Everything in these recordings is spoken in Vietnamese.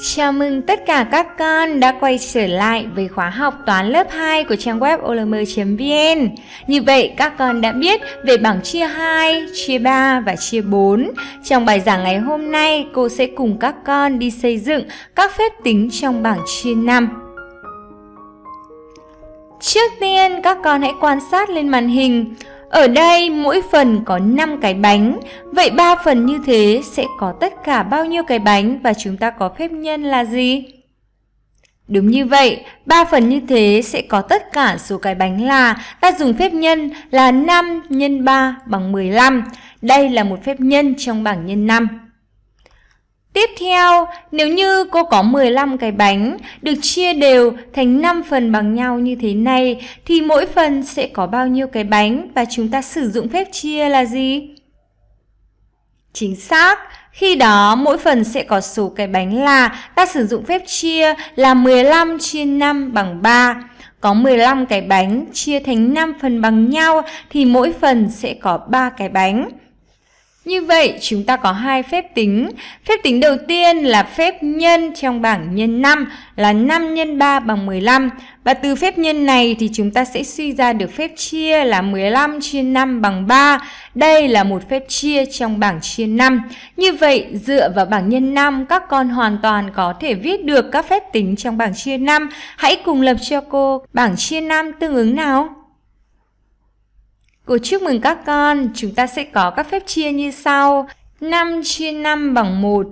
Chào mừng tất cả các con đã quay trở lại với khóa học toán lớp 2 của trang web olm.vn. Như vậy các con đã biết về bảng chia 2, chia 3 và chia 4. Trong bài giảng ngày hôm nay, cô sẽ cùng các con đi xây dựng các phép tính trong bảng chia 5. Trước tiên, các con hãy quan sát lên màn hình. Ở đây mỗi phần có 5 cái bánh, vậy 3 phần như thế sẽ có tất cả bao nhiêu cái bánh và chúng ta có phép nhân là gì? Đúng như vậy, 3 phần như thế sẽ có tất cả số cái bánh là ta dùng phép nhân là 5 x 3 bằng 15. Đây là một phép nhân trong bảng nhân 5. Tiếp theo, nếu như cô có 15 cái bánh được chia đều thành 5 phần bằng nhau như thế này thì mỗi phần sẽ có bao nhiêu cái bánh và chúng ta sử dụng phép chia là gì? Chính xác, khi đó mỗi phần sẽ có số cái bánh là ta sử dụng phép chia là 15 chia 5 bằng 3. Có 15 cái bánh chia thành 5 phần bằng nhau thì mỗi phần sẽ có 3 cái bánh. Như vậy, chúng ta có hai phép tính. Phép tính đầu tiên là phép nhân trong bảng nhân 5 là 5 x 3 bằng 15. Và từ phép nhân này thì chúng ta sẽ suy ra được phép chia là 15 chia 5 bằng 3. Đây là một phép chia trong bảng chia 5. Như vậy, dựa vào bảng nhân 5, các con hoàn toàn có thể viết được các phép tính trong bảng chia 5. Hãy cùng lập cho cô bảng chia 5 tương ứng nào. Cô chúc mừng các con, chúng ta sẽ có các phép chia như sau. 5 chia 5 bằng 1,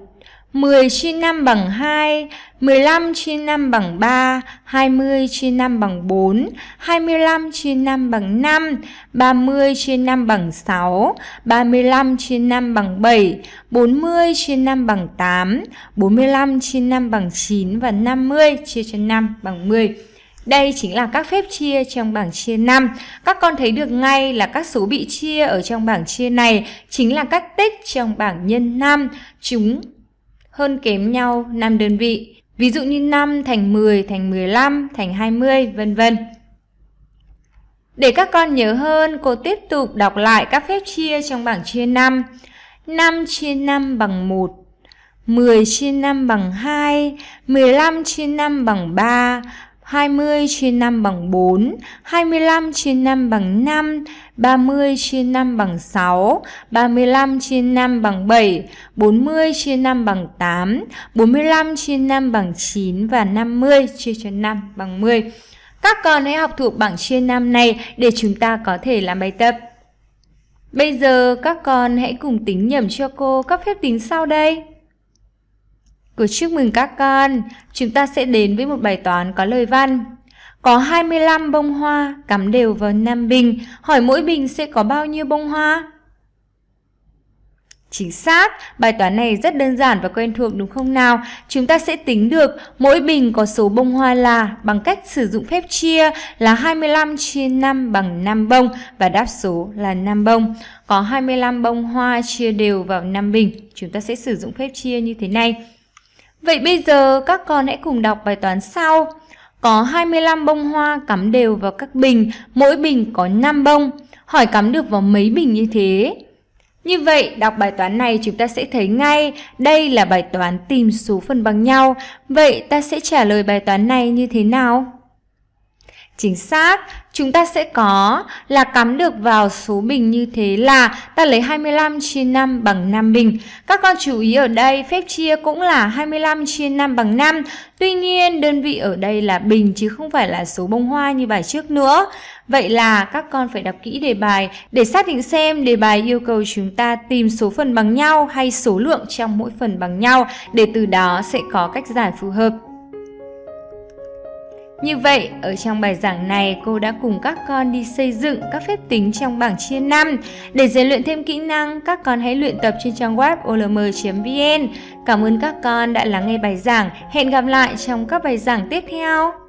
10 chia 5 bằng 2, 15 chia 5 bằng 3, 20 chia 5 bằng 4, 25 chia 5 bằng 5, 30 chia 5 bằng 6, 35 chia 5 bằng 7, 40 chia 5 bằng 8, 45 chia 5 bằng 9 và 50 chia cho 5 bằng 10. Đây chính là các phép chia trong bảng chia 5. Các con thấy được ngay là các số bị chia ở trong bảng chia này chính là các tích trong bảng nhân 5. Chúng hơn kém nhau 5 đơn vị. Ví dụ như 5 thành 10 thành 15 thành 20 vân vân. Để các con nhớ hơn, cô tiếp tục đọc lại các phép chia trong bảng chia 5. 5 chia 5 bằng 1, 10 chia 5 bằng 2, 15 chia 5 bằng 3, 20 chia 5 bằng 4, 25 chia 5 bằng 5, 30 chia 5 bằng 6, 35 chia 5 bằng 7, 40 chia 5 bằng 8, 45 chia 5 bằng 9 và 50 chia cho 5 bằng 10. Các con hãy học thuộc bảng chia 5 này để chúng ta có thể làm bài tập. Bây giờ các con hãy cùng tính nhẩm cho cô các phép tính sau đây. Gửi chúc mừng các con, chúng ta sẽ đến với một bài toán có lời văn. Có 25 bông hoa cắm đều vào 5 bình, hỏi mỗi bình sẽ có bao nhiêu bông hoa? Chính xác, bài toán này rất đơn giản và quen thuộc đúng không nào? Chúng ta sẽ tính được mỗi bình có số bông hoa là bằng cách sử dụng phép chia là 25 chia 5 bằng 5 bông và đáp số là 5 bông. Có 25 bông hoa chia đều vào 5 bình. Chúng ta sẽ sử dụng phép chia như thế này. Vậy bây giờ các con hãy cùng đọc bài toán sau. Có 25 bông hoa cắm đều vào các bình, mỗi bình có 5 bông. Hỏi cắm được vào mấy bình như thế? Như vậy, đọc bài toán này chúng ta sẽ thấy ngay đây là bài toán tìm số phần bằng nhau. Vậy ta sẽ trả lời bài toán này như thế nào? Chính xác, chúng ta sẽ có là cắm được vào số bình như thế là ta lấy 25 chia 5 bằng 5 bình. Các con chú ý ở đây phép chia cũng là 25 chia 5 bằng 5. Tuy nhiên đơn vị ở đây là bình chứ không phải là số bông hoa như bài trước nữa. Vậy là các con phải đọc kỹ đề bài để xác định xem đề bài yêu cầu chúng ta tìm số phần bằng nhau hay số lượng trong mỗi phần bằng nhau để từ đó sẽ có cách giải phù hợp. Như vậy, ở trong bài giảng này, cô đã cùng các con đi xây dựng các phép tính trong bảng chia năm. Để rèn luyện thêm kỹ năng, các con hãy luyện tập trên trang web olm.vn. Cảm ơn các con đã lắng nghe bài giảng. Hẹn gặp lại trong các bài giảng tiếp theo.